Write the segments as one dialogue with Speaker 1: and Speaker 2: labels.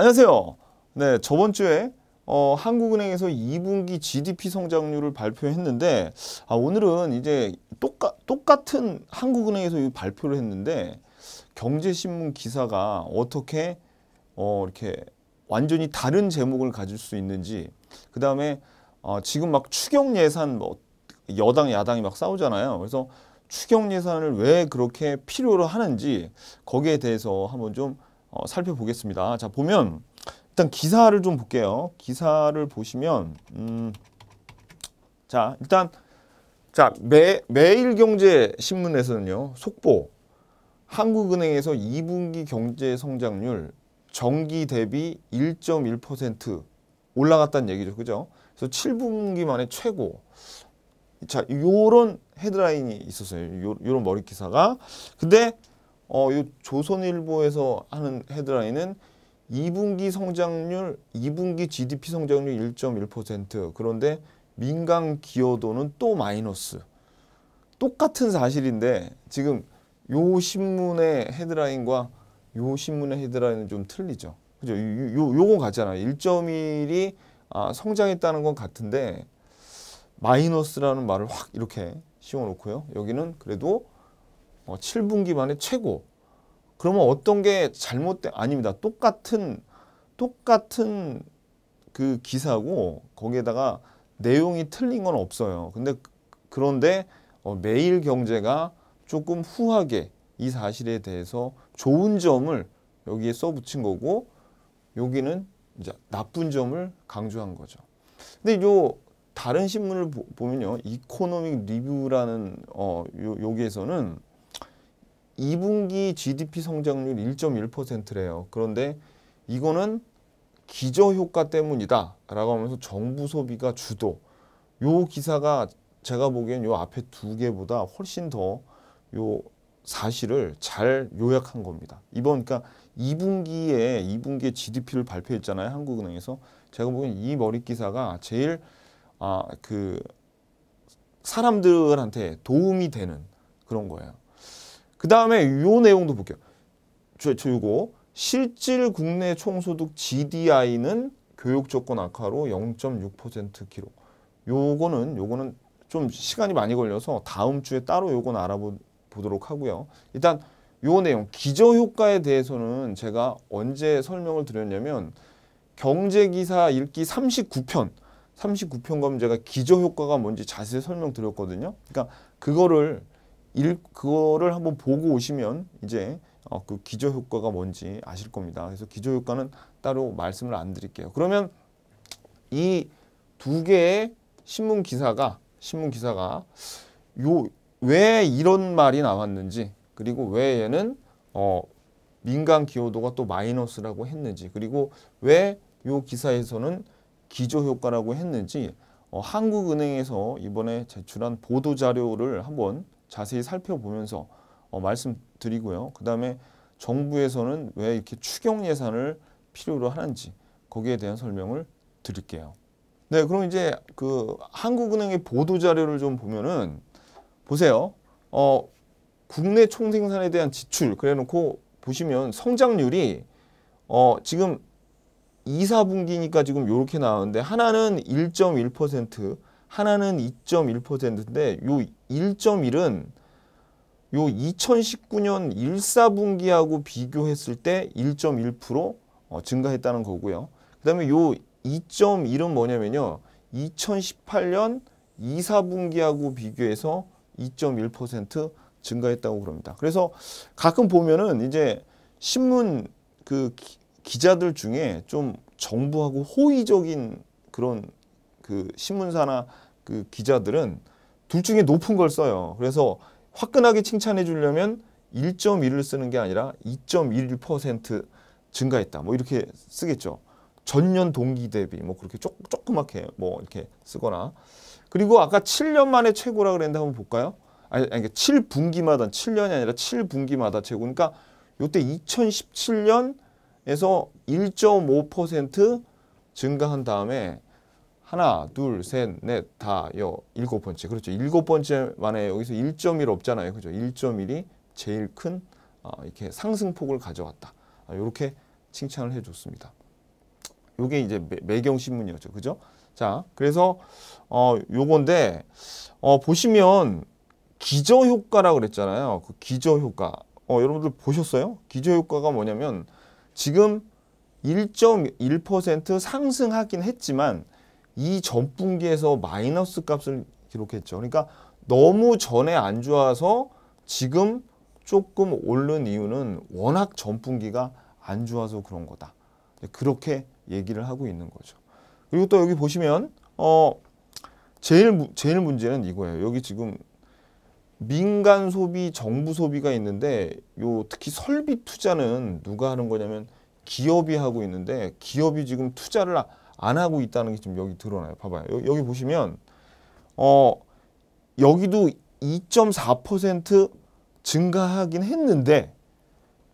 Speaker 1: 안녕하세요. 네, 저번 주에 어, 한국은행에서 2분기 GDP 성장률을 발표했는데 아, 오늘은 이제 똑같 똑같은 한국은행에서 발표를 했는데 경제신문 기사가 어떻게 어, 이렇게 완전히 다른 제목을 가질 수 있는지 그 다음에 어, 지금 막 추경 예산 뭐 여당 야당이 막 싸우잖아요. 그래서 추경 예산을 왜 그렇게 필요로 하는지 거기에 대해서 한번 좀 어, 살펴보겠습니다. 자 보면 일단 기사를 좀 볼게요. 기사를 보시면 음, 자 일단 자 매, 매일경제 신문에서는요 속보 한국은행에서 2분기 경제 성장률 정기 대비 1.1% 올라갔다는 얘기죠. 그죠? 그래서 7분기 만에 최고. 자, 요런 헤드라인이 있었어요. 요, 요런 머리 기사가. 근데 어, 요 조선일보에서 하는 헤드라인은 2분기 성장률, 2분기 GDP 성장률 1.1% 그런데 민간 기여도는 또 마이너스. 똑같은 사실인데 지금 이 신문의 헤드라인과 이 신문의 헤드라인은 좀 틀리죠. 그죠? 요, 요, 건 같잖아요. 1.1이 아, 성장했다는 건 같은데 마이너스라는 말을 확 이렇게 씌워놓고요. 여기는 그래도 어, 7분기 만에 최고. 그러면 어떤 게 잘못된 아닙니다. 똑같은 똑같은 그 기사고 거기에다가 내용이 틀린 건 없어요. 근데 그, 그런데 어, 매일 경제가 조금 후하게 이 사실에 대해서 좋은 점을 여기에 써붙인 거고 여기는 이제 나쁜 점을 강조한 거죠. 근데 요 다른 신문을 보, 면요 이코노믹 리뷰라는 어 요, 여기에서는 2분기 GDP 성장률 1.1%래요. 그런데 이거는 기저효과 때문이다 라고 하면서 정부 소비가 주도 요 기사가 제가 보기엔 요 앞에 두 개보다 훨씬 더 요 사실을 잘 요약한 겁니다. 이번 그러니까 2분기에 2분기에 GDP를 발표했잖아요. 한국은행에서 제가 보기엔 이 머리 기사가 제일 아 그 사람들한테 도움이 되는 그런 거예요. 그 다음에 요 내용도 볼게요. 저, 저 요거 실질 국내 총소득 GDI는 교육 조건 악화로 0.6% 기록. 요거는 요거는 좀 시간이 많이 걸려서 다음 주에 따로 요건 알아보도록 하고요. 일단 요 내용 기저효과에 대해서는 제가 언제 설명을 드렸냐면 경제기사 읽기 39편 39편과 제가 기저효과가 뭔지 자세히 설명드렸거든요. 그러니까 그거를 일, 그거를 한번 보고 오시면 이제 어, 그 기저 효과가 뭔지 아실 겁니다. 그래서 기저 효과는 따로 말씀을 안 드릴게요. 그러면 이 두 개의 신문 기사가 신문 기사가 요 왜 이런 말이 나왔는지 그리고 왜 얘는 어, 민간 기여도가 또 마이너스라고 했는지 그리고 왜 요 기사에서는 기저 효과라고 했는지 어, 한국은행에서 이번에 제출한 보도자료를 한번 자세히 살펴보면서 어, 말씀드리고요. 그 다음에 정부에서는 왜 이렇게 추경 예산을 필요로 하는지 거기에 대한 설명을 드릴게요. 네, 그럼 이제 그 한국은행의 보도 자료를 좀 보면은 보세요. 어, 국내 총생산에 대한 지출 그래놓고 보시면 성장률이 어, 지금 2, 4분기니까 지금 이렇게 나오는데 하나는 1.1% 하나는 2.1%인데 요 1.1은 요 2019년 1 4분기하고 비교했을 때 1.1% 어, 증가했다는 거고요. 그다음에 요 2.1은 뭐냐면요. 2018년 2사분기하고 비교해서 2.1% 증가했다고 그럽니다. 그래서 가끔 보면은 이제 신문 그 기, 기자들 중에 좀 정부하고 호의적인 그런 그 신문사나 그 기자들은 둘 중에 높은 걸 써요. 그래서 화끈하게 칭찬해 주려면 1.1을 쓰는 게 아니라 2.1% 증가했다. 뭐 이렇게 쓰겠죠. 전년 동기 대비 뭐 그렇게 조, 조그맣게 뭐 이렇게 쓰거나 그리고 아까 7년 만에 최고라 그랬는데 한번 볼까요? 아니, 아니 7분기마다 그러니까 7년이 아니라 7분기마다 최고. 그러니까 요때 2017년에서 1.5% 증가한 다음에 하나, 둘, 셋, 넷, 다, 여, 일곱 번째. 그렇죠. 일곱 번째 만에 여기서 1.1 없잖아요. 그죠. 1.1이 제일 큰 어, 이렇게 상승폭을 가져왔다. 이렇게 아, 칭찬을 해줬습니다. 요게 이제 매, 경신문이었죠. 그죠? 자, 그래서 어, 요건데 어, 보시면 기저효과라고 그랬잖아요. 그 기저효과. 어, 여러분들 보셨어요? 기저효과가 뭐냐면 지금 1.1% 상승하긴 했지만 이 전분기에서 마이너스 값을 기록했죠. 그러니까 너무 전에 안 좋아서 지금 조금 오른 이유는 워낙 전분기가 안 좋아서 그런 거다. 그렇게 얘기를 하고 있는 거죠. 그리고 또 여기 보시면 어 제일 제일 문제는 이거예요. 여기 지금 민간 소비, 정부 소비가 있는데 요 특히 설비 투자는 누가 하는 거냐면 기업이 하고 있는데 기업이 지금 투자를 안 하고 있다는 게 지금 여기 드러나요. 봐봐요. 여기, 여기 보시면 어 여기도 2.4% 증가하긴 했는데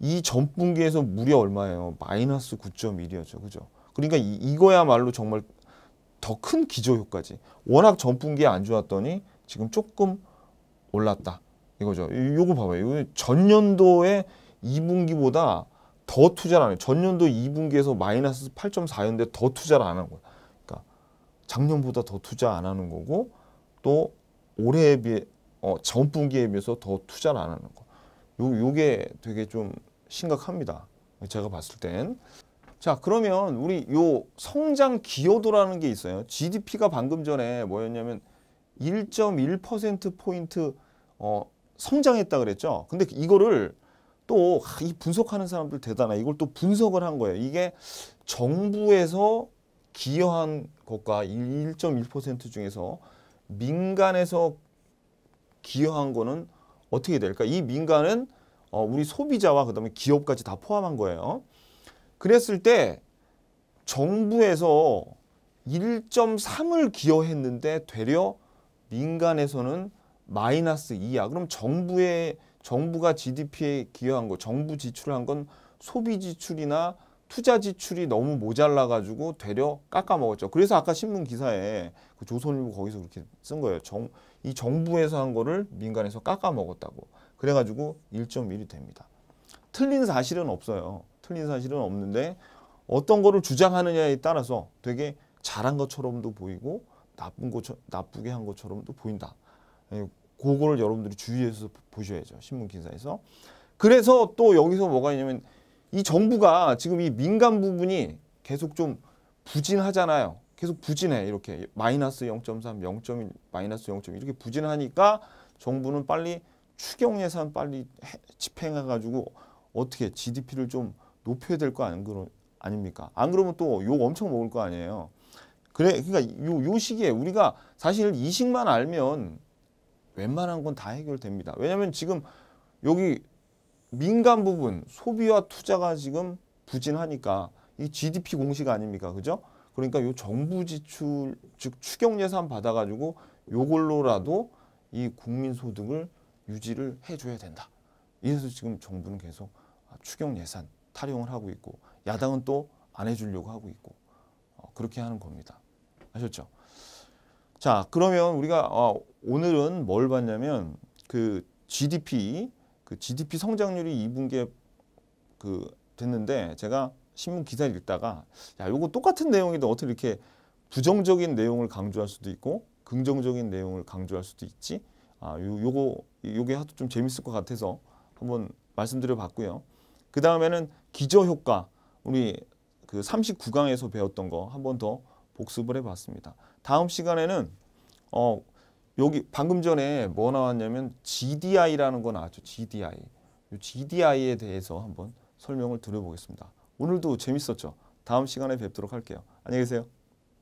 Speaker 1: 이 전분기에서 무려 얼마예요? 마이너스 9.1이었죠. 그죠? 그러니까 이, 거야말로 정말 더 큰 기저효과지. 워낙 전분기에 안 좋았더니 지금 조금 올랐다. 이거죠. 요거 봐봐요. 이거 전년도에 2분기보다 더 투자를 안 해요. 전년도 2분기에서 마이너스 8.4였는데 더 투자를 안 한 거예요. 그러니까 작년보다 더 투자 안 하는 거고 또 올해에 비해 어, 전 분기에 비해서 더 투자를 안 하는 거. 요 요게 되게 좀 심각합니다. 제가 봤을 땐. 자 그러면 우리 요 성장 기여도라는 게 있어요. GDP가 방금 전에 뭐였냐면 1.1% 포인트 어, 성장했다 그랬죠. 근데 이거를 또이 분석하는 사람들 대단해 이걸 또 분석을 한 거예요. 이게 정부에서 기여한 것과 1.1% 중에서 민간에서 기여한 거는 어떻게 될까? 이 민간은 어, 우리 소비자와 그다음에 기업까지 다 포함한 거예요. 그랬을 때 정부에서 1.3을 기여했는데 되려 민간에서는 마이너스 2야. 그럼 정부의 정부가 GDP에 기여한 거, 정부 지출한 건 소비 지출이나 투자 지출이 너무 모자라 가지고 되려 깎아 먹었죠. 그래서 아까 신문 기사에 그 조선일보 거기서 그렇게 쓴 거예요. 정, 이 정부에서 한 거를 민간에서 깎아 먹었다고. 그래 가지고 1.1이 됩니다. 틀린 사실은 없어요. 틀린 사실은 없는데 어떤 거를 주장하느냐에 따라서 되게 잘한 것처럼도 보이고 나쁜 것 나쁘게 한 것처럼도 보인다. 예, 그거를 여러분들이 주의해서 보셔야죠. 신문 기사에서. 그래서 또 여기서 뭐가 있냐면 이 정부가 지금 이 민간 부분이 계속 좀 부진하잖아요. 계속 부진해 이렇게 마이너스 0.3, 0.1, 마이너스 0.1 이렇게 부진하니까 정부는 빨리 추경 예산 빨리 집행해 가지고 어떻게 GDP를 좀 높여야 될 거 안 그런 아닙니까? 안 그러면 또 욕 엄청 먹을 거 아니에요. 그래 그러니까 요, 요 시기에 우리가 사실 이식만 알면 웬만한 건 다 해결됩니다. 왜냐하면 지금 여기 민간 부분 소비와 투자가 지금 부진하니까 이 GDP 공식 아닙니까? 그죠? 그러니까 요 정부 지출 즉 추경 예산 받아가지고 요걸로라도 이 국민 소득을 유지를 해줘야 된다. 이래서 지금 정부는 계속 추경 예산 탈용을 하고 있고 야당은 또 안 해주려고 하고 있고 어, 그렇게 하는 겁니다. 아셨죠? 자 그러면 우리가 어, 오늘은 뭘 봤냐면 그 GDP 그 GDP 성장률이 2분기에 그 됐는데 제가 신문 기사를 읽다가 야 이거 똑같은 내용인데 어떻게 이렇게 부정적인 내용을 강조할 수도 있고 긍정적인 내용을 강조할 수도 있지 아 요, 요거 요게 하도 좀 재밌을 것 같아서 한번 말씀드려 봤고요 그 다음에는 기저효과 우리 그 39강에서 배웠던 거 한번 더 복습을 해봤습니다 다음 시간에는 어 여기 방금 전에 뭐 나왔냐면 GDI라는 건 아주 GDI. GDI에 대해서 한번 설명을 드려보겠습니다. 오늘도 재밌었죠? 다음 시간에 뵙도록 할게요. 안녕히 계세요.